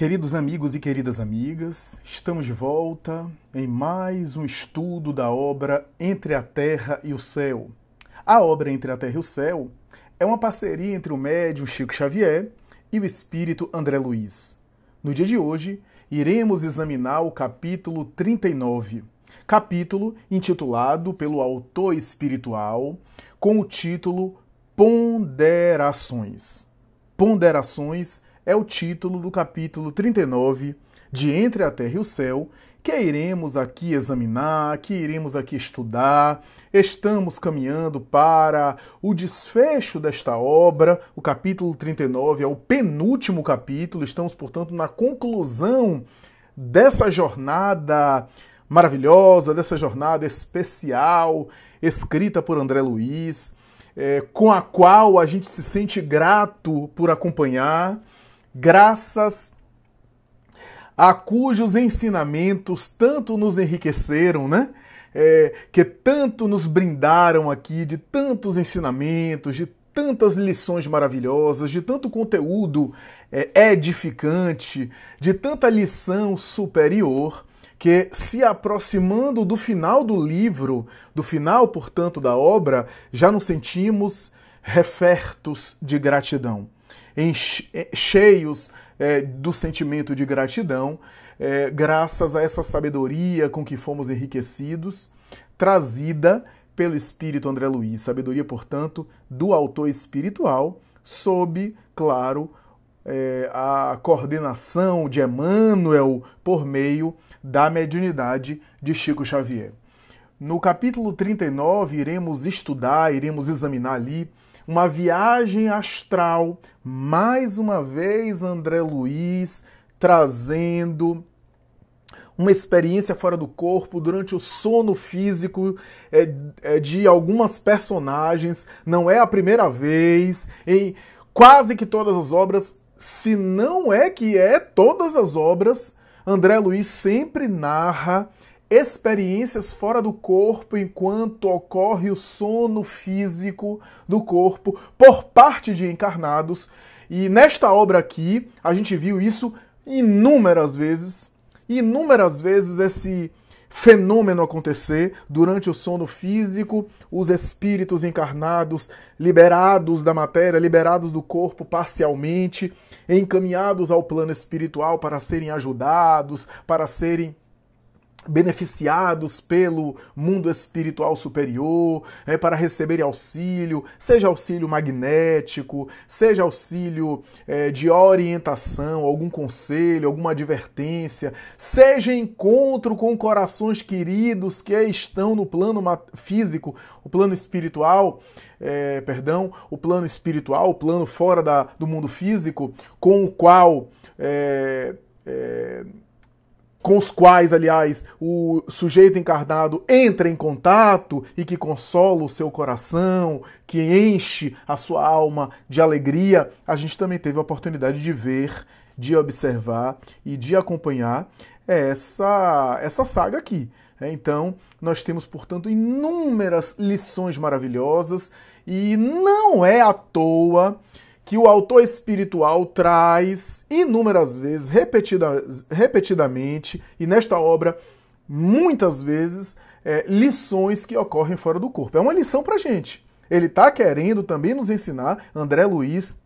Queridos amigos e queridas amigas, estamos de volta em mais um estudo da obra Entre a Terra e o Céu. A obra Entre a Terra e o Céu é uma parceria entre o médium Chico Xavier e o espírito André Luiz. No dia de hoje, iremos examinar o capítulo 39, capítulo intitulado pelo autor espiritual com o título Ponderações. Ponderações é o título do capítulo 39 de Entre a Terra e o Céu, que iremos aqui examinar, que iremos aqui estudar. Estamos caminhando para o desfecho desta obra. O capítulo 39 é o penúltimo capítulo, estamos, portanto, na conclusão dessa jornada maravilhosa, dessa jornada especial escrita por André Luiz, é, com a qual a gente se sente grato por acompanhar graças a cujos ensinamentos tanto nos enriqueceram, né? É, que tanto nos brindaram aqui de tantos ensinamentos, de tantas lições maravilhosas, de tanto conteúdo é, edificante, de tanta lição superior, que se aproximando do final do livro, do final, portanto, da obra, já nos sentimos refertos de gratidão. Eh, cheios é, do sentimento de gratidão, é, graças a essa sabedoria com que fomos enriquecidos, trazida pelo Espírito André Luiz. Sabedoria, portanto, do autor espiritual, sob, claro, é, a coordenação de Emmanuel por meio da mediunidade de Chico Xavier. No capítulo 39, iremos estudar, iremos examinar ali uma viagem astral, mais uma vez André Luiz trazendo uma experiência fora do corpo durante o sono físico é, é, de algumas personagens. Não é a primeira vez em quase que todas as obras, se não é que é todas as obras, André Luiz sempre narra experiências fora do corpo enquanto ocorre o sono físico do corpo por parte de encarnados. E nesta obra aqui, a gente viu isso inúmeras vezes, inúmeras vezes esse fenômeno acontecer durante o sono físico, os espíritos encarnados, liberados da matéria, liberados do corpo parcialmente, encaminhados ao plano espiritual para serem ajudados, para serem beneficiados pelo mundo espiritual superior, é, para receber auxílio, seja auxílio magnético, seja auxílio é, de orientação, algum conselho, alguma advertência, seja encontro com corações queridos que estão no plano físico, o plano espiritual, é, perdão, o plano espiritual, o plano fora da, do mundo físico, com o qual é, é, com os quais, aliás, o sujeito encarnado entra em contato e que consola o seu coração, que enche a sua alma de alegria, a gente também teve a oportunidade de ver, de observar e de acompanhar essa, essa saga aqui. É, então, nós temos, portanto, inúmeras lições maravilhosas e não é à toa que o autor espiritual traz inúmeras vezes, repetida, repetidamente, e nesta obra, muitas vezes, é, lições que ocorrem fora do corpo. É uma lição para gente. Ele está querendo também nos ensinar, André Luiz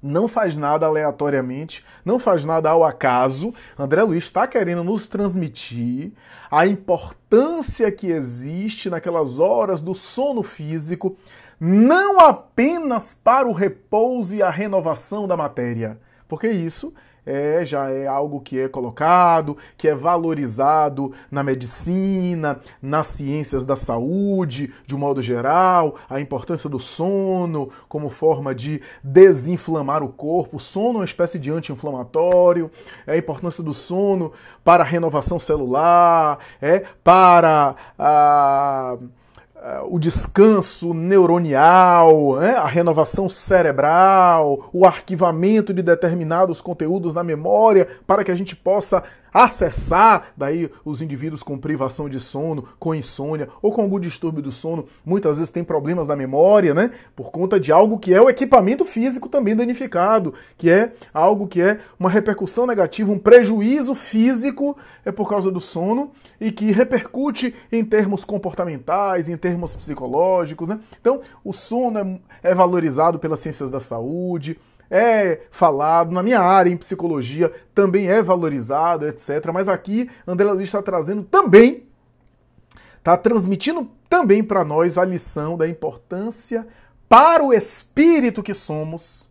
não faz nada aleatoriamente, não faz nada ao acaso. André Luiz está querendo nos transmitir a importância que existe naquelas horas do sono físico, não apenas para o repouso e a renovação da matéria, porque isso é, já é algo que é colocado, que é valorizado na medicina, nas ciências da saúde, de um modo geral, a importância do sono como forma de desinflamar o corpo. O sono é uma espécie de anti-inflamatório, é a importância do sono para a renovação celular, é para a. Ah, o descanso neuronial, né? a renovação cerebral, o arquivamento de determinados conteúdos na memória para que a gente possa acessar daí os indivíduos com privação de sono, com insônia ou com algum distúrbio do sono, muitas vezes tem problemas da memória, né? Por conta de algo que é o equipamento físico também danificado, que é algo que é uma repercussão negativa, um prejuízo físico é por causa do sono e que repercute em termos comportamentais, em termos psicológicos, né? Então, o sono é, é valorizado pelas ciências da saúde, é falado, na minha área em psicologia também é valorizado, etc. Mas aqui André Luiz está trazendo também, está transmitindo também para nós a lição da importância para o espírito que somos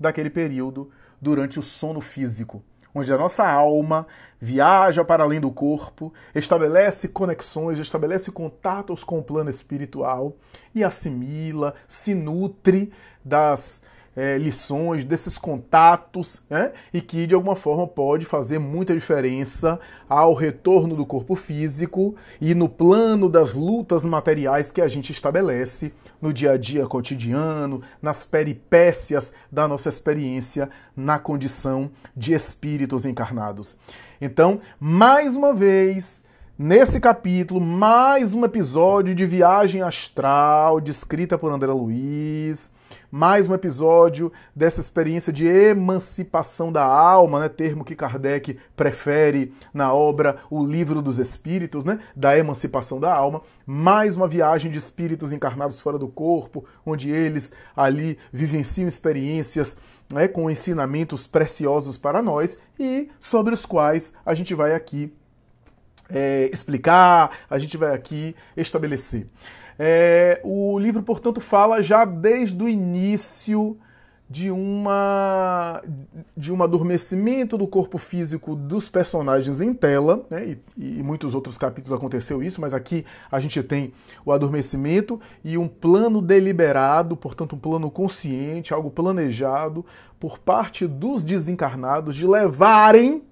daquele período durante o sono físico, onde a nossa alma viaja para além do corpo, estabelece conexões, estabelece contatos com o plano espiritual e assimila, se nutre das é, lições, desses contatos, né? e que de alguma forma pode fazer muita diferença ao retorno do corpo físico e no plano das lutas materiais que a gente estabelece no dia a dia cotidiano, nas peripécias da nossa experiência na condição de espíritos encarnados. Então, mais uma vez, nesse capítulo, mais um episódio de Viagem Astral, descrita por André Luiz mais um episódio dessa experiência de emancipação da alma, né? termo que Kardec prefere na obra O Livro dos Espíritos, né? da emancipação da alma. Mais uma viagem de espíritos encarnados fora do corpo, onde eles ali vivenciam experiências né? com ensinamentos preciosos para nós e sobre os quais a gente vai aqui é, explicar, a gente vai aqui estabelecer. É, o livro, portanto, fala já desde o início de uma de um adormecimento do corpo físico dos personagens em tela, né? e, e muitos outros capítulos aconteceu isso, mas aqui a gente tem o adormecimento e um plano deliberado, portanto um plano consciente, algo planejado por parte dos desencarnados de levarem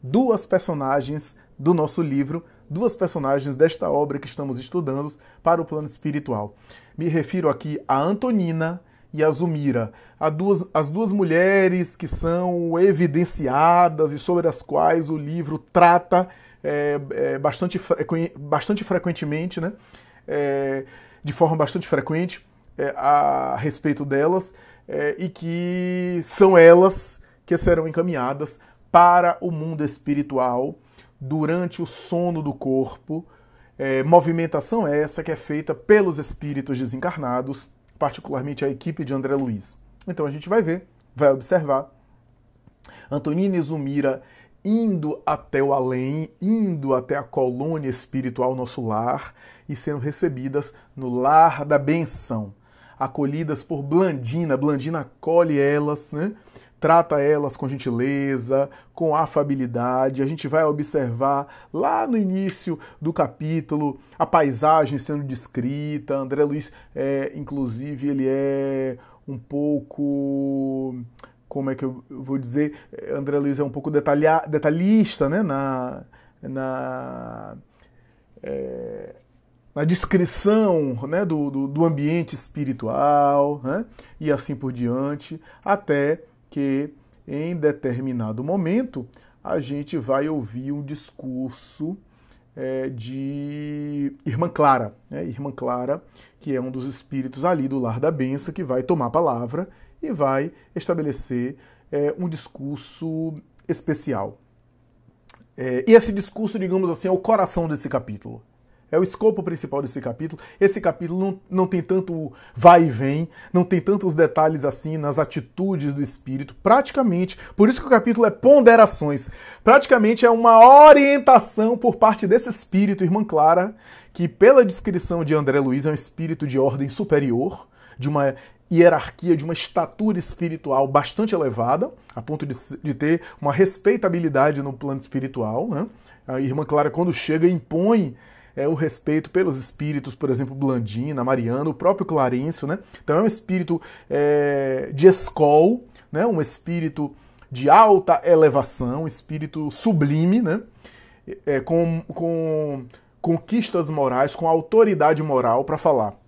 duas personagens do nosso livro duas personagens desta obra que estamos estudando para o plano espiritual. Me refiro aqui a Antonina e a Zumira, a duas, as duas mulheres que são evidenciadas e sobre as quais o livro trata é, é, bastante, é, bastante frequentemente, né? É, de forma bastante frequente é, a respeito delas, é, e que são elas que serão encaminhadas para o mundo espiritual durante o sono do corpo. É, movimentação é essa que é feita pelos espíritos desencarnados, particularmente a equipe de André Luiz. Então a gente vai ver, vai observar. Antonina e Zumira indo até o além, indo até a colônia espiritual nosso lar e sendo recebidas no lar da benção, acolhidas por Blandina. Blandina acolhe elas, né? trata elas com gentileza, com afabilidade. A gente vai observar lá no início do capítulo a paisagem sendo descrita. André Luiz, é, inclusive, ele é um pouco. Como é que eu vou dizer? André Luiz é um pouco detalha, detalhista né? na, na, é, na descrição né? do, do, do ambiente espiritual né? e assim por diante, até que em determinado momento a gente vai ouvir um discurso é, de Irmã Clara, né? Irmã Clara, que é um dos espíritos ali do lar da benção, que vai tomar a palavra e vai estabelecer é, um discurso especial. É, e esse discurso, digamos assim, é o coração desse capítulo. É o escopo principal desse capítulo. Esse capítulo não, não tem tanto vai e vem, não tem tantos detalhes assim nas atitudes do espírito. Praticamente, por isso que o capítulo é ponderações. Praticamente é uma orientação por parte desse espírito, irmã Clara, que pela descrição de André Luiz é um espírito de ordem superior, de uma hierarquia, de uma estatura espiritual bastante elevada, a ponto de, de ter uma respeitabilidade no plano espiritual. Né? A irmã Clara, quando chega, impõe é, o respeito pelos espíritos, por exemplo, Blandina, Mariano, o próprio Clarencio, né? Então é um espírito é, de escol, né? Um espírito de alta elevação, um espírito sublime, né? É, com, com conquistas morais, com autoridade moral para falar.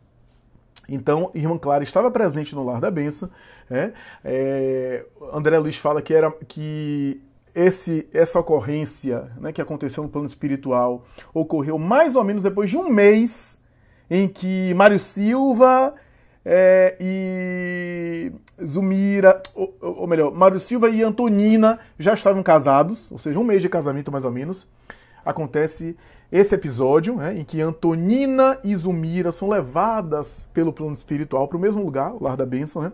Então, irmã Clara estava presente no lar da benção. Né? É, André Luiz fala que era que esse, essa ocorrência né, que aconteceu no plano espiritual ocorreu mais ou menos depois de um mês em que Mário Silva é, e Zumira, ou, ou, melhor, Mário Silva e Antonina já estavam casados, ou seja, um mês de casamento mais ou menos. Acontece esse episódio né, em que Antonina e Zumira são levadas pelo plano espiritual para o mesmo lugar, o Lar da Bênção, né?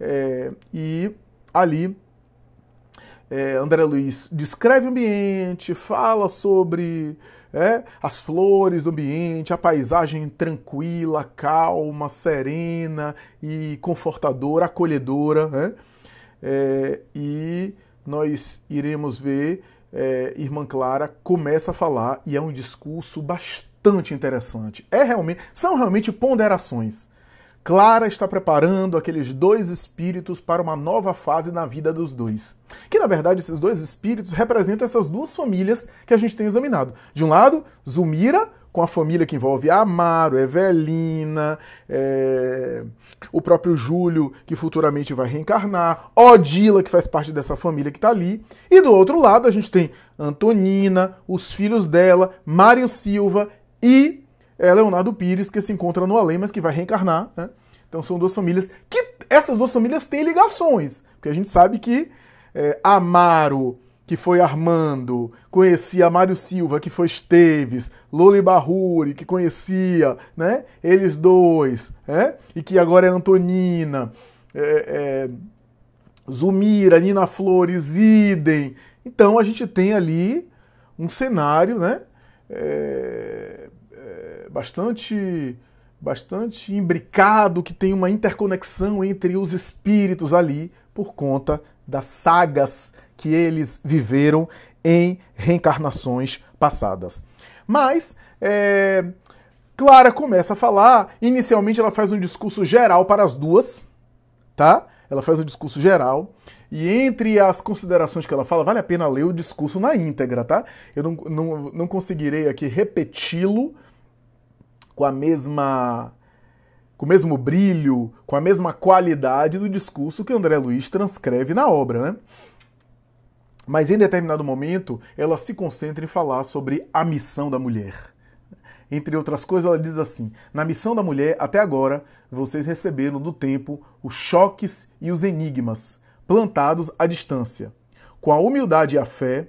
É, e ali é, André Luiz descreve o ambiente, fala sobre é, as flores do ambiente, a paisagem tranquila, calma, serena e confortadora, acolhedora. Né? É, e nós iremos ver, é, Irmã Clara começa a falar e é um discurso bastante interessante. É realmente, são realmente ponderações. Clara está preparando aqueles dois espíritos para uma nova fase na vida dos dois. Que na verdade esses dois espíritos representam essas duas famílias que a gente tem examinado. De um lado, Zumira, com a família que envolve Amaro, Evelina, é... o próprio Júlio, que futuramente vai reencarnar, Odila, que faz parte dessa família que está ali. E do outro lado, a gente tem Antonina, os filhos dela, Mário Silva e é Leonardo Pires, que se encontra no Além, mas que vai reencarnar. Né? Então são duas famílias que essas duas famílias têm ligações, porque a gente sabe que é, Amaro, que foi Armando, conhecia Mário Silva, que foi Esteves, Loli Barruri, que conhecia, né? Eles dois, né? E que agora é Antonina, é, é, Zumira, Nina Flores, Idem. Então a gente tem ali um cenário, né? É, bastante bastante imbricado, que tem uma interconexão entre os espíritos ali por conta das sagas que eles viveram em reencarnações passadas. Mas é, Clara começa a falar, inicialmente ela faz um discurso geral para as duas, tá? Ela faz um discurso geral. E entre as considerações que ela fala, vale a pena ler o discurso na íntegra, tá? Eu não, não, não conseguirei aqui repeti-lo, com a mesma com o mesmo brilho, com a mesma qualidade do discurso que André Luiz transcreve na obra, né? Mas em determinado momento, ela se concentra em falar sobre a missão da mulher. Entre outras coisas, ela diz assim: Na missão da mulher, até agora, vocês receberam do tempo os choques e os enigmas, plantados à distância. Com a humildade e a fé,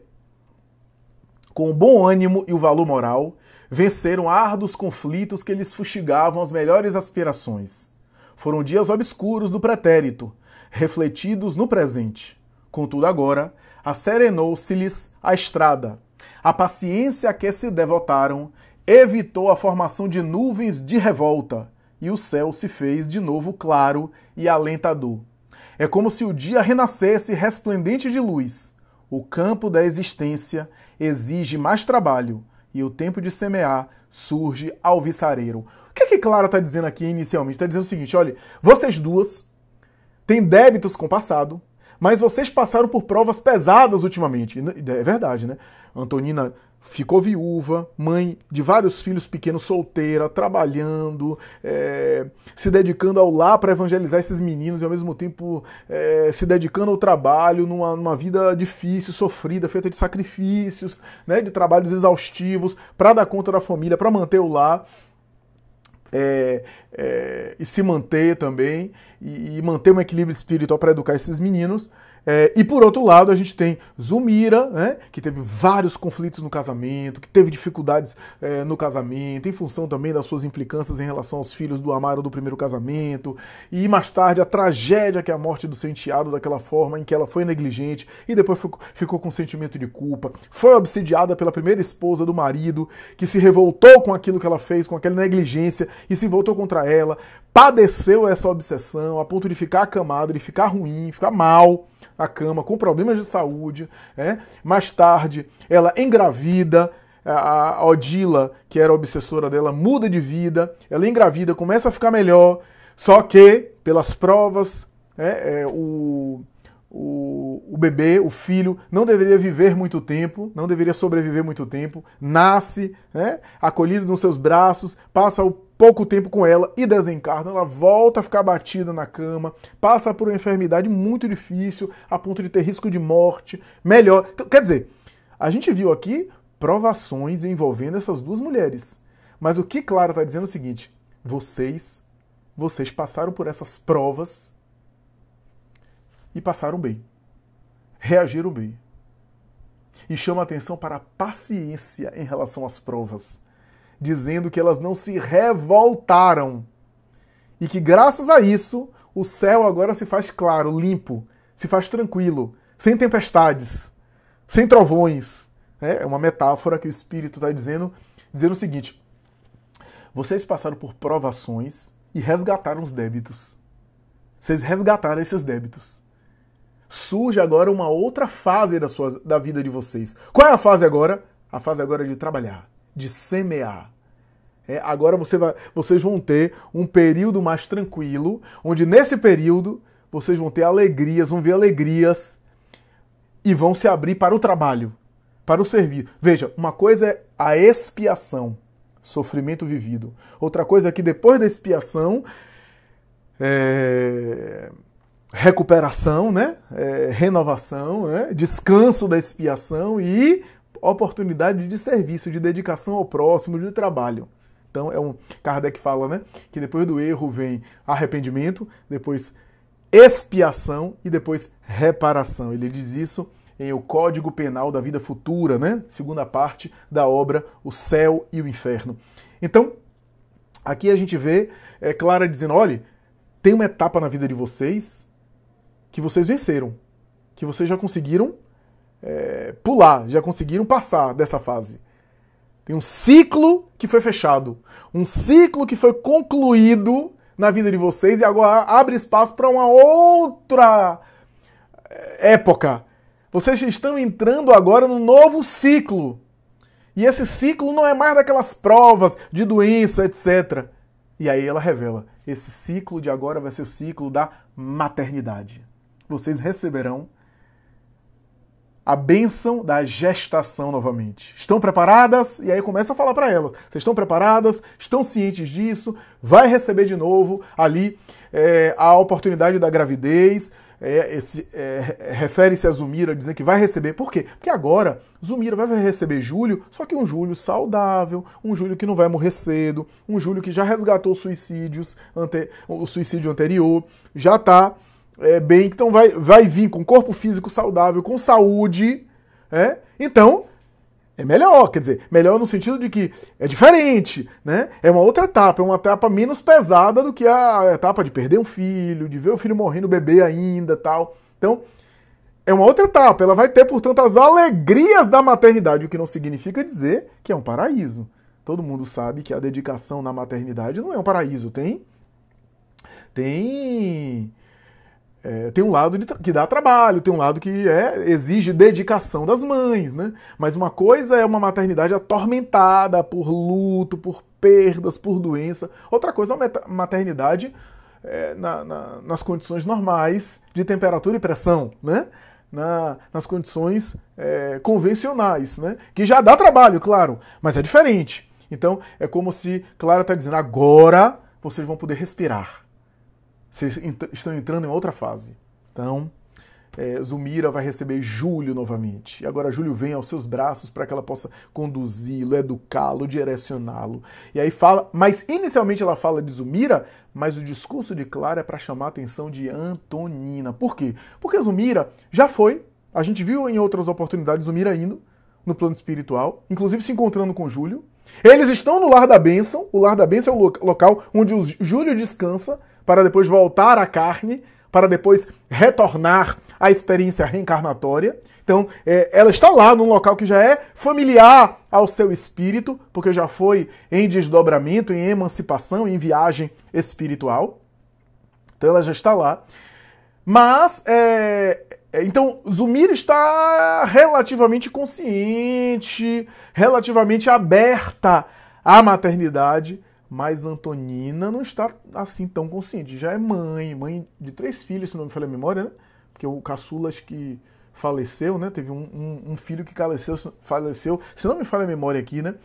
com o bom ânimo e o valor moral, Venceram árduos conflitos que lhes fustigavam as melhores aspirações. Foram dias obscuros do pretérito, refletidos no presente. Contudo, agora, acerenou-se-lhes a estrada. A paciência a que se devotaram evitou a formação de nuvens de revolta, e o céu se fez de novo claro e alentador. É como se o dia renascesse resplendente de luz. O campo da existência exige mais trabalho, e o tempo de semear surge ao O que é que Clara está dizendo aqui inicialmente? Está dizendo o seguinte: olha, vocês duas têm débitos com o passado, mas vocês passaram por provas pesadas ultimamente. É verdade, né? Antonina ficou viúva, mãe de vários filhos pequenos, solteira, trabalhando, é, se dedicando ao lar para evangelizar esses meninos e ao mesmo tempo é, se dedicando ao trabalho, numa, numa, vida difícil, sofrida, feita de sacrifícios, né, de trabalhos exaustivos, para dar conta da família, para manter o lar. É, é, e se manter também, e, e manter um equilíbrio espiritual para educar esses meninos. É, e por outro lado, a gente tem Zumira, né, que teve vários conflitos no casamento, que teve dificuldades é, no casamento, em função também das suas implicâncias em relação aos filhos do Amaro do primeiro casamento, e mais tarde a tragédia que é a morte do seu enteado, daquela forma em que ela foi negligente e depois ficou, ficou com um sentimento de culpa, foi obsediada pela primeira esposa do marido, que se revoltou com aquilo que ela fez, com aquela negligência, e se voltou contra ela, padeceu essa obsessão a ponto de ficar acamado, de ficar ruim, ficar mal à cama com problemas de saúde. Né? Mais tarde, ela engravida. A Odila, que era obsessora dela, muda de vida. Ela engravida, começa a ficar melhor. Só que, pelas provas, é, é, o, o, o, bebê, o filho, não deveria viver muito tempo, não deveria sobreviver muito tempo, nasce, né, acolhido nos seus braços, passa o pouco tempo com ela e desencarna, ela volta a ficar batida na cama, passa por uma enfermidade muito difícil, a ponto de ter risco de morte, melhor. Então, quer dizer, a gente viu aqui provações envolvendo essas duas mulheres. Mas o que Clara está dizendo é o seguinte: vocês, vocês passaram por essas provas e passaram bem. Reagiram bem. E chama atenção para a paciência em relação às provas dizendo que elas não se revoltaram. E que graças a isso, o céu agora se faz claro, limpo, se faz tranquilo, sem tempestades, sem trovões. É, é uma metáfora que o Espírito está dizendo, dizendo o seguinte: vocês passaram por provações e resgataram os débitos. Vocês resgataram esses débitos. Surge agora uma outra fase da, sua, da vida de vocês. Qual é a fase agora? A fase agora é de trabalhar de semear. É, agora você vai, vocês vão ter um período mais tranquilo, onde nesse período vocês vão ter alegrias, vão ver alegrias e vão se abrir para o trabalho, para o serviço. Veja, uma coisa é a expiação, sofrimento vivido. Outra coisa é que depois da expiação, é... recuperação, né? É... renovação, né? descanso da expiação e oportunidade de serviço, de dedicação ao próximo, de trabalho. Então é um Kardec fala, né, que depois do erro vem arrependimento, depois expiação e depois reparação. Ele diz isso em O Código Penal da Vida Futura, né? Segunda parte da obra O Céu e o Inferno. Então, aqui a gente vê é, Clara dizendo: olha, tem uma etapa na vida de vocês que vocês venceram, que vocês já conseguiram é, pular, já conseguiram passar dessa fase. Tem um ciclo que foi fechado, um ciclo que foi concluído na vida de vocês e agora abre espaço para uma outra é, época. Vocês estão entrando agora num novo ciclo. E esse ciclo não é mais daquelas provas de doença, etc. E aí ela revela: esse ciclo de agora vai ser o ciclo da maternidade. Vocês receberão a bênção da gestação novamente. Estão preparadas? E aí começa a falar para elas. Vocês estão preparadas? Estão cientes disso? Vai receber de novo ali é, a oportunidade da gravidez. É, é, refere-se a Zumira, dizendo que vai receber. Por quê? Porque agora Zumira vai receber Júlio, só que um Júlio saudável, um Júlio que não vai morrer cedo, um Júlio que já resgatou suicídios, ante, o suicídio anterior, já está é, bem, então vai, vai vir com corpo físico saudável, com saúde, é? Então, é melhor, quer dizer, melhor no sentido de que é diferente, né? É uma outra etapa, é uma etapa menos pesada do que a etapa de perder um filho, de ver o filho morrendo bebê ainda, tal. Então, é uma outra etapa, ela vai ter, portanto, as alegrias da maternidade, o que não significa dizer que é um paraíso. Todo mundo sabe que a dedicação na maternidade não é um paraíso, tem tem é, tem um lado de, que dá trabalho, tem um lado que é, exige dedicação das mães, né? Mas uma coisa é uma maternidade atormentada por luto, por perdas, por doença. Outra coisa é uma maternidade é, na, na, nas condições normais de temperatura e pressão, né? Na, nas condições é, convencionais, né? Que já dá trabalho, claro, mas é diferente. Então é como se Clara está dizendo: agora vocês vão poder respirar vocês estão entrando em outra fase. Então, é, Zumira vai receber Júlio novamente. E agora Júlio vem aos seus braços para que ela possa conduzi-lo, educá-lo, direcioná-lo. E aí fala, mas inicialmente ela fala de Zumira, mas o discurso de Clara é para chamar a atenção de Antonina. Por quê? Porque Zumira já foi, a gente viu em outras oportunidades Zumira indo no plano espiritual, inclusive se encontrando com Júlio. Eles estão no Lar da Bênção, o Lar da Bênção é o local onde o Júlio descansa, para depois voltar à carne, para depois retornar à experiência reencarnatória. Então, é, ela está lá num local que já é familiar ao seu espírito, porque já foi em desdobramento, em emancipação, em viagem espiritual. Então, ela já está lá. Mas, é, é então, Zumir está relativamente consciente, relativamente aberta à maternidade mas Antonina não está assim tão consciente. Já é mãe, mãe de três filhos, se não me falha a memória, né? Porque o acho que faleceu, né? Teve um, um, um filho que faleceu, faleceu, se não me falha a memória aqui, né?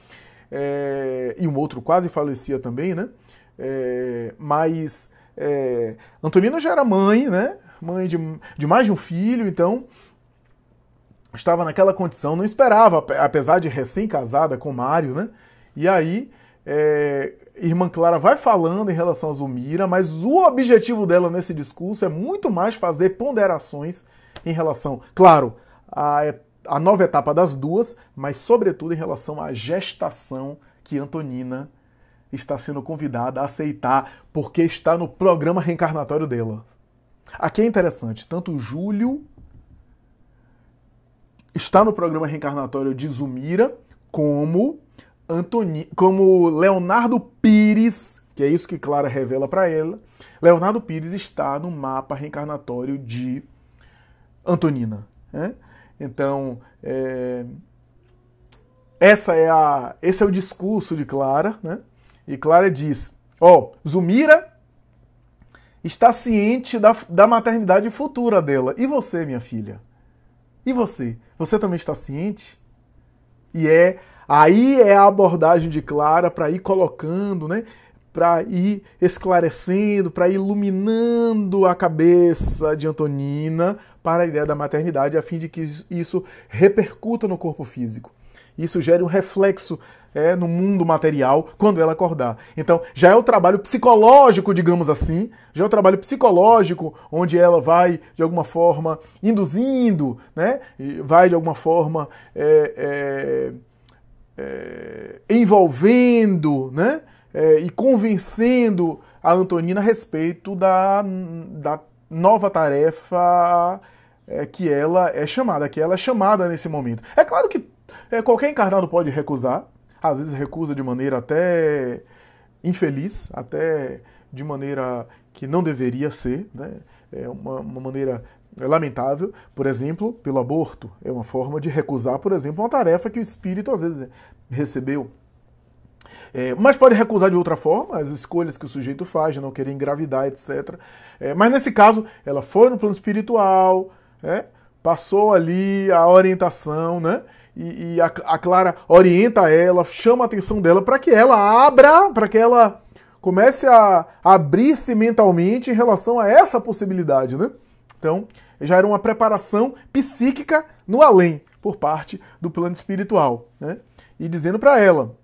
É, e um outro quase falecia também, né? É, mas é, Antonina já era mãe, né? Mãe de, de mais de um filho, então estava naquela condição, não esperava, apesar de recém-casada com Mário, né? E aí é, Irmã Clara vai falando em relação a Zumira, mas o objetivo dela nesse discurso é muito mais fazer ponderações em relação, claro, à, a nova etapa das duas, mas sobretudo em relação à gestação que Antonina está sendo convidada a aceitar, porque está no programa reencarnatório dela. Aqui é interessante, tanto Júlio está no programa reencarnatório de Zumira como Antoni, como Leonardo Pires, que é isso que Clara revela para ela, Leonardo Pires está no mapa reencarnatório de Antonina. Né? Então, é, essa é a, esse é o discurso de Clara, né? E Clara diz: Ó, oh, Zumira está ciente da, da maternidade futura dela. E você, minha filha? E você? Você também está ciente? E é Aí é a abordagem de Clara para ir colocando, né? Para ir esclarecendo, para iluminando a cabeça de Antonina para a ideia da maternidade, a fim de que isso repercuta no corpo físico. Isso gere um reflexo é, no mundo material quando ela acordar. Então, já é o trabalho psicológico, digamos assim, já é o trabalho psicológico onde ela vai, de alguma forma, induzindo, né? vai, de alguma forma, é, é é, envolvendo né, é, e convencendo a Antonina a respeito da, da nova tarefa é, que ela é chamada, que ela é chamada nesse momento. É claro que é, qualquer encarnado pode recusar, às vezes recusa de maneira até infeliz, até de maneira que não deveria ser, né? é uma, uma maneira é lamentável, por exemplo, pelo aborto. É uma forma de recusar, por exemplo, uma tarefa que o espírito às vezes recebeu. É, mas pode recusar de outra forma, as escolhas que o sujeito faz, de não querer engravidar, etc. É, mas nesse caso, ela foi no plano espiritual, é, passou ali a orientação, né? E, e a, a, Clara orienta ela, chama a atenção dela para que ela abra, para que ela comece a abrir-se mentalmente em relação a essa possibilidade, né? Então, já era uma preparação psíquica no além, por parte do plano espiritual. Né? E dizendo para ela,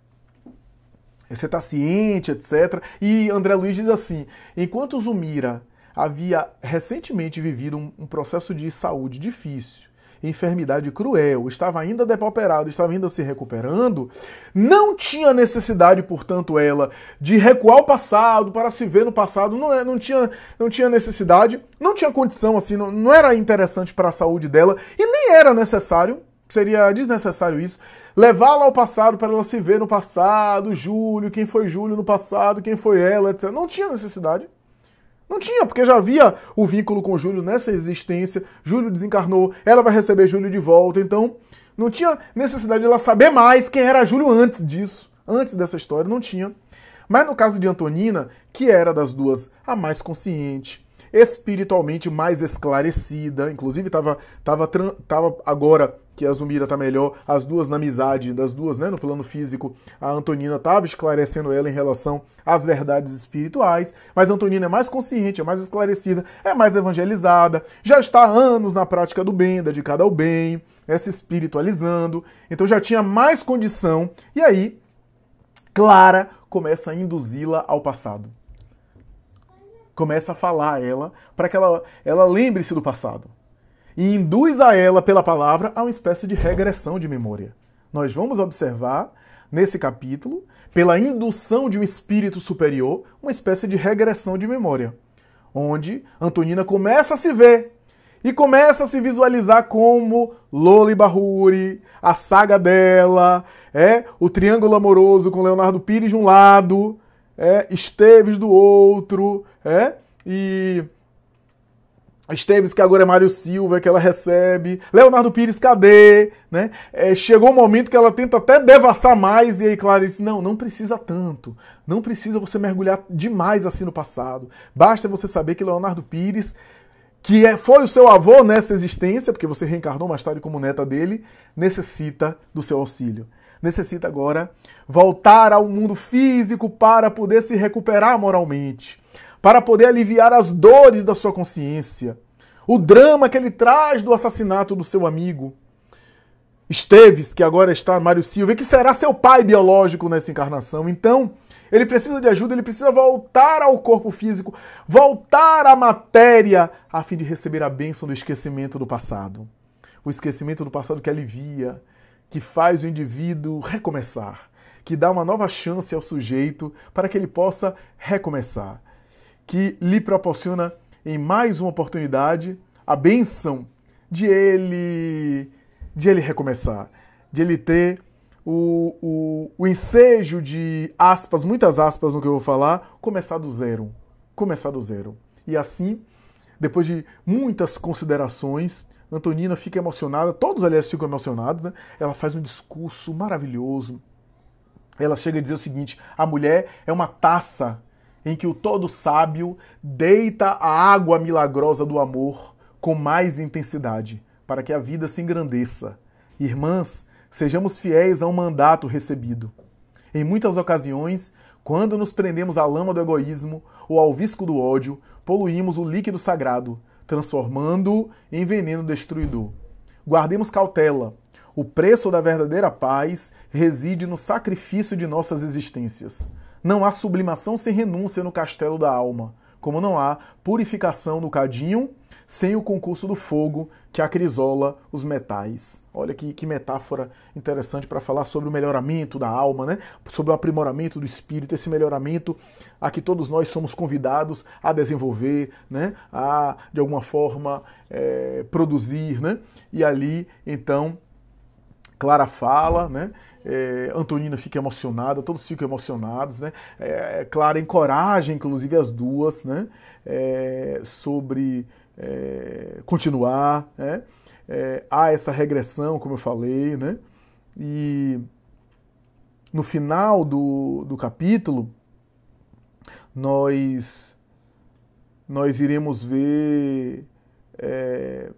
você está ciente, etc. E André Luiz diz assim: enquanto Zumira havia recentemente vivido um, um processo de saúde difícil, enfermidade cruel, estava ainda depauperado, estava ainda se recuperando, não tinha necessidade, portanto, ela de recuar ao passado para se ver no passado, não, é, não, tinha, não tinha necessidade, não tinha condição, assim, não, não era interessante para a saúde dela e nem era necessário, seria desnecessário isso, levá-la ao passado para ela se ver no passado, Júlio, quem foi Júlio no passado, quem foi ela, etc. Não tinha necessidade. Não tinha, porque já havia o vínculo com Júlio nessa existência. Júlio desencarnou, ela vai receber Júlio de volta. Então, não tinha necessidade de ela saber mais quem era Júlio antes disso, antes dessa história, não tinha. Mas no caso de Antonina, que era das duas a mais consciente, espiritualmente mais esclarecida. Inclusive, estava tava, tava agora que a Zumira tá melhor, as duas na amizade, das duas, né, no plano físico, a Antonina tava esclarecendo ela em relação às verdades espirituais, mas a Antonina é mais consciente, é mais esclarecida, é mais evangelizada, já está há anos na prática do bem, dedicada ao bem, né, se espiritualizando, então já tinha mais condição, e aí Clara começa a induzi-la ao passado começa a falar a ela para que ela, ela lembre-se do passado. E induz a ela, pela palavra, a uma espécie de regressão de memória. Nós vamos observar, nesse capítulo, pela indução de um espírito superior, uma espécie de regressão de memória, onde Antonina começa a se ver e começa a se visualizar como Loli Bahuri, a saga dela, é o triângulo amoroso com Leonardo Pires de um lado, é Esteves do outro, é? E Esteves, que agora é Mário Silva, que ela recebe. Leonardo Pires, cadê? Né? É, chegou o um momento que ela tenta até devassar mais, e aí Clarice, não, não precisa tanto. Não precisa você mergulhar demais assim no passado. Basta você saber que Leonardo Pires, que é, foi o seu avô nessa existência, porque você reencarnou mais tarde como neta dele, necessita do seu auxílio. Necessita agora voltar ao mundo físico para poder se recuperar moralmente para poder aliviar as dores da sua consciência, o drama que ele traz do assassinato do seu amigo. Esteves, que agora está Mário Silva, e que será seu pai biológico nessa encarnação. Então, ele precisa de ajuda, ele precisa voltar ao corpo físico, voltar à matéria, a fim de receber a bênção do esquecimento do passado. O esquecimento do passado que alivia, que faz o indivíduo recomeçar, que dá uma nova chance ao sujeito para que ele possa recomeçar que lhe proporciona em mais uma oportunidade a benção de ele de ele recomeçar, de ele ter o, o, o ensejo de aspas, muitas aspas no que eu vou falar, começar do zero. Começar do zero. E assim, depois de muitas considerações, Antonina fica emocionada, todos aliás ficam emocionados, né? Ela faz um discurso maravilhoso. Ela chega a dizer o seguinte: a mulher é uma taça em que o todo sábio deita a água milagrosa do amor com mais intensidade, para que a vida se engrandeça. Irmãs, sejamos fiéis a um mandato recebido. Em muitas ocasiões, quando nos prendemos à lama do egoísmo ou ao visco do ódio, poluímos o líquido sagrado, transformando-o em veneno destruidor. Guardemos cautela. O preço da verdadeira paz reside no sacrifício de nossas existências. Não há sublimação sem renúncia no castelo da alma, como não há purificação no cadinho sem o concurso do fogo que acrisola os metais. Olha que, que metáfora interessante para falar sobre o melhoramento da alma, né? sobre o aprimoramento do espírito, esse melhoramento a que todos nós somos convidados a desenvolver, né? a, de alguma forma, é, produzir. Né? E ali, então, Clara fala, né? É, Antonina fica emocionada, todos ficam emocionados, né? É, Clara encoraja, inclusive, as duas, né? É, sobre é, continuar, né? É, há essa regressão, como eu falei, né? E no final do, do capítulo, nós, nós iremos ver é,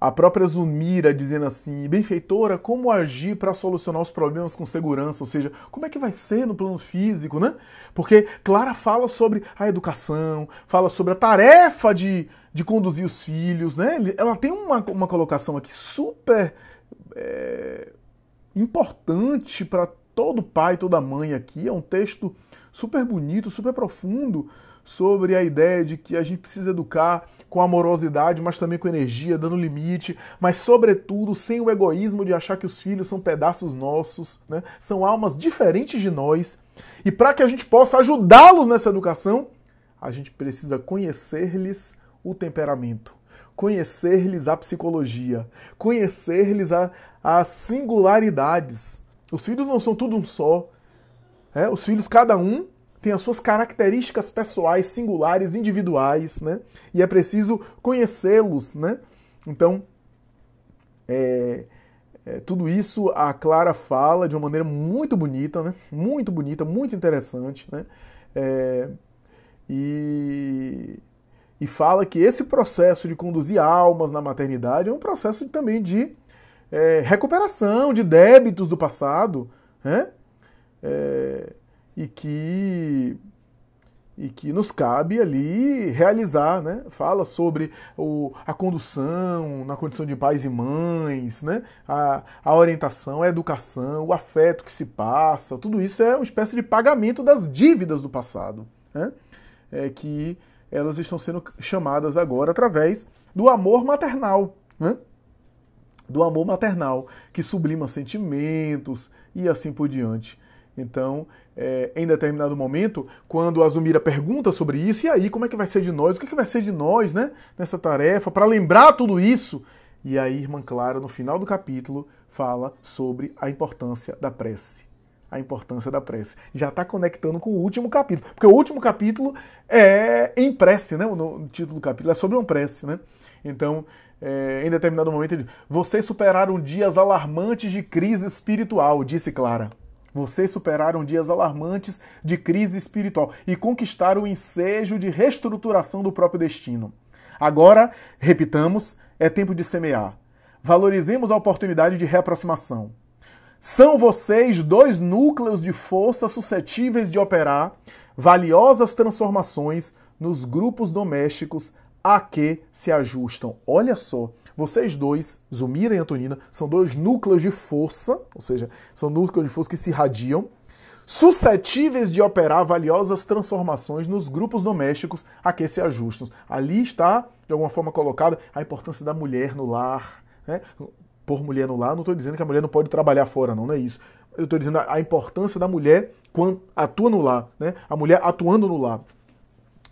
a própria Zumira dizendo assim, benfeitora, como agir para solucionar os problemas com segurança? Ou seja, como é que vai ser no plano físico, né? Porque Clara fala sobre a educação, fala sobre a tarefa de, de conduzir os filhos, né? Ela tem uma, uma colocação aqui super é, importante para todo pai, toda mãe aqui. É um texto super bonito, super profundo sobre a ideia de que a gente precisa educar com amorosidade, mas também com energia, dando limite, mas sobretudo sem o egoísmo de achar que os filhos são pedaços nossos, né? são almas diferentes de nós. E para que a gente possa ajudá-los nessa educação, a gente precisa conhecer-lhes o temperamento, conhecer-lhes a psicologia, conhecer-lhes as singularidades. Os filhos não são tudo um só. É? Os filhos, cada um tem as suas características pessoais, singulares, individuais, né? E é preciso conhecê-los, né? Então, é, é, tudo isso a Clara fala de uma maneira muito bonita, né? Muito bonita, muito interessante, né? É, e, e fala que esse processo de conduzir almas na maternidade é um processo também de é, recuperação de débitos do passado, né? É, e que e que nos cabe ali realizar, né? Fala sobre o, a condução na condição de pais e mães, né? A, a orientação, a educação, o afeto que se passa, tudo isso é uma espécie de pagamento das dívidas do passado, né? É que elas estão sendo chamadas agora através do amor maternal, né? Do amor maternal que sublima sentimentos e assim por diante. Então, é, em determinado momento, quando a Zumira pergunta sobre isso, e aí, como é que vai ser de nós? O que, é que vai ser de nós, né? Nessa tarefa, para lembrar tudo isso. E aí, irmã Clara, no final do capítulo, fala sobre a importância da prece. A importância da prece. Já está conectando com o último capítulo. Porque o último capítulo é em prece, né? O título do capítulo é sobre uma prece, né? Então, é, em determinado momento, ele diz: Vocês superaram dias alarmantes de crise espiritual, disse Clara. Vocês superaram dias alarmantes de crise espiritual e conquistaram o ensejo de reestruturação do próprio destino. Agora, repitamos, é tempo de semear. Valorizemos a oportunidade de reaproximação. São vocês dois núcleos de força suscetíveis de operar valiosas transformações nos grupos domésticos a que se ajustam. Olha só, vocês dois, Zumira e Antonina, são dois núcleos de força, ou seja, são núcleos de força que se irradiam, suscetíveis de operar valiosas transformações nos grupos domésticos a que se ajustam. Ali está, de alguma forma, colocada a importância da mulher no lar. Né? Por mulher no lar, não estou dizendo que a mulher não pode trabalhar fora, não, não é isso. Eu estou dizendo a importância da mulher quando atua no lar, né? a mulher atuando no lar.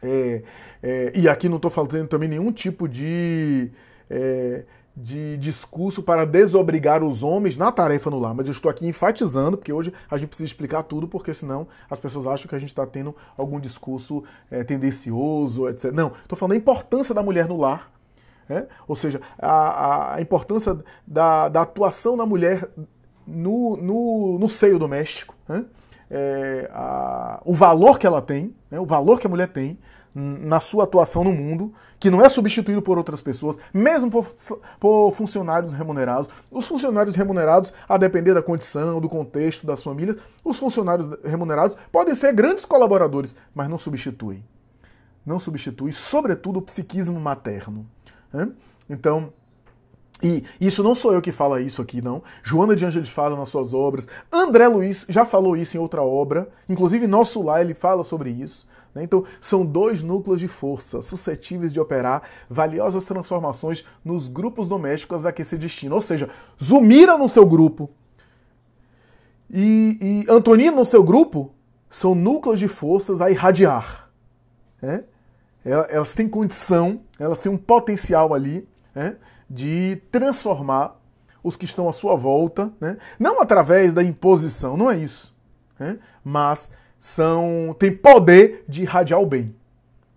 É, é, e aqui não estou falando também nenhum tipo de é, de discurso para desobrigar os homens na tarefa no lar. Mas eu estou aqui enfatizando, porque hoje a gente precisa explicar tudo, porque senão as pessoas acham que a gente está tendo algum discurso é, tendencioso, etc. Não, estou falando da importância da mulher no lar. Né? Ou seja, a, a importância da, da, atuação da mulher no, no, no seio doméstico, né? é, a, o valor que ela tem, né? o valor que a mulher tem na sua atuação no mundo, que não é substituído por outras pessoas, mesmo por, por, funcionários remunerados. Os funcionários remunerados, a depender da condição, do contexto, das famílias, os funcionários remunerados podem ser grandes colaboradores, mas não substituem. Não substituem, sobretudo, o psiquismo materno. Né? Então, e isso não sou eu que fala isso aqui, não. Joana de Angelis fala nas suas obras. André Luiz já falou isso em outra obra. Inclusive, Nosso lá ele fala sobre isso. Né? Então, são dois núcleos de força suscetíveis de operar valiosas transformações nos grupos domésticos a que se destina. Ou seja, Zumira no seu grupo e, e Antonino no seu grupo são núcleos de forças a irradiar. Né? Elas têm condição, elas têm um potencial ali né? de transformar os que estão à sua volta, né? não através da imposição, não é isso, né? mas são tem poder de irradiar o bem.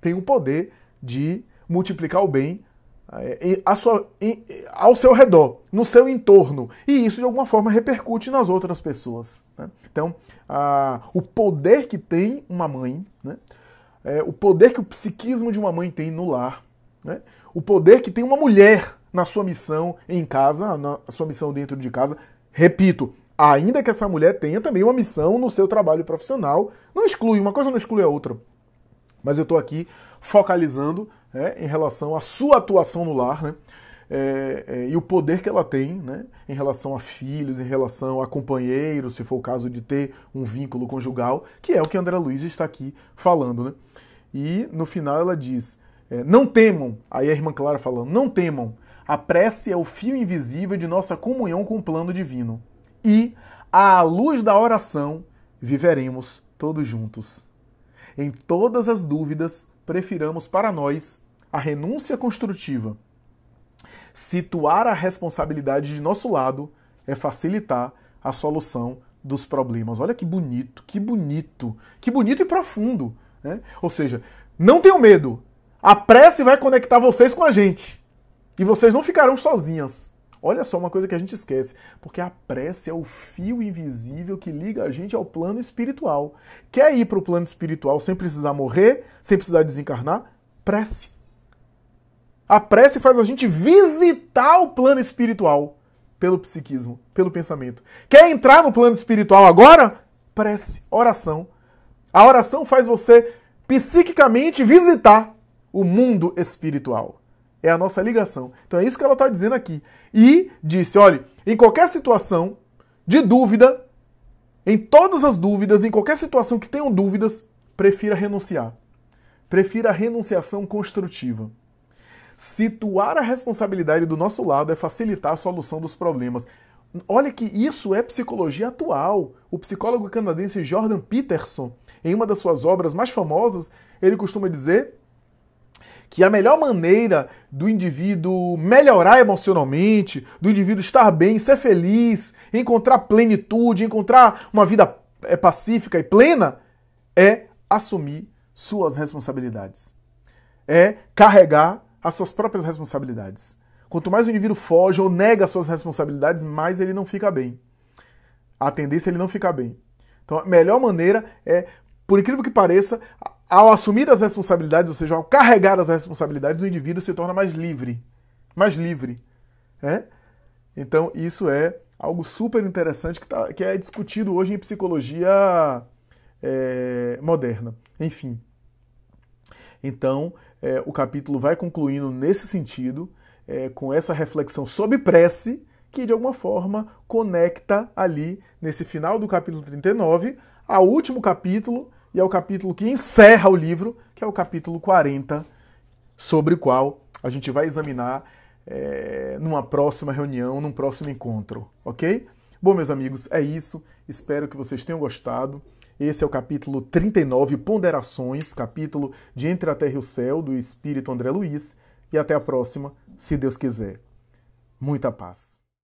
Tem o poder de multiplicar o bem eh, sua, ao seu redor, no seu entorno. E isso, de alguma forma, repercute nas outras pessoas. Né? Então, a, o poder que tem uma mãe, né? é, o poder que o psiquismo de uma mãe tem no lar, né? o poder que tem uma mulher na sua missão em casa, na sua missão dentro de casa. Repito, ainda que essa mulher tenha também uma missão no seu trabalho profissional, não exclui, uma coisa não exclui a outra. Mas eu estou aqui focalizando né, em relação à sua atuação no lar, né? É, é, e o poder que ela tem né, em relação a filhos, em relação a companheiros, se for o caso de ter um vínculo conjugal, que é o que André Luiz está aqui falando. Né? E no final ela diz: é, Não temam, aí a irmã Clara falando, não temam, a prece é o fio invisível de nossa comunhão com o plano divino e, à luz da oração, viveremos todos juntos. Em todas as dúvidas, prefiramos para nós a renúncia construtiva. Situar a responsabilidade de nosso lado é facilitar a solução dos problemas. Olha que bonito, que bonito, que bonito e profundo. Né? Ou seja, não tenham medo, a prece vai conectar vocês com a gente. E vocês não ficarão sozinhas. Olha só uma coisa que a gente esquece, porque a prece é o fio invisível que liga a gente ao plano espiritual. Quer ir para o plano espiritual sem precisar morrer, sem precisar desencarnar? Prece. A prece faz a gente visitar o plano espiritual pelo psiquismo, pelo pensamento. Quer entrar no plano espiritual agora? Prece, oração. A oração faz você psiquicamente visitar o mundo espiritual. É a nossa ligação. Então é isso que ela está dizendo aqui. E disse: olhe, em qualquer situação de dúvida, em todas as dúvidas, em qualquer situação que tenham dúvidas, prefira renunciar. Prefira a renunciação construtiva. Situar a responsabilidade do nosso lado é facilitar a solução dos problemas. Olha que isso é psicologia atual. O psicólogo canadense Jordan Peterson, em uma das suas obras mais famosas, ele costuma dizer que a melhor maneira do indivíduo melhorar emocionalmente, do indivíduo estar bem, ser feliz, encontrar plenitude, encontrar uma vida eh, pacífica e plena, é assumir suas responsabilidades. É carregar as suas próprias responsabilidades. Quanto mais o indivíduo foge ou nega as suas responsabilidades, mais ele não fica bem. A tendência é ele não ficar bem. Então, a melhor maneira é, por incrível que pareça, ao assumir as responsabilidades, ou seja, ao carregar as responsabilidades, o indivíduo se torna mais livre. Mais livre. Né? Então, isso é algo super interessante que, tá, que é discutido hoje em psicologia é, moderna. Enfim. Então, é, o capítulo vai concluindo nesse sentido, é, com essa reflexão sobre prece, que de alguma forma conecta ali, nesse final do capítulo 39, ao último capítulo e é o capítulo que encerra o livro, que é o capítulo 40, sobre o qual a gente vai examinar é, numa próxima reunião, num próximo encontro, ok? Bom, meus amigos, é isso. Espero que vocês tenham gostado. Esse é o capítulo 39, Ponderações, capítulo de Entre a Terra e o Céu, do Espírito André Luiz. E até a próxima, se Deus quiser. Muita paz.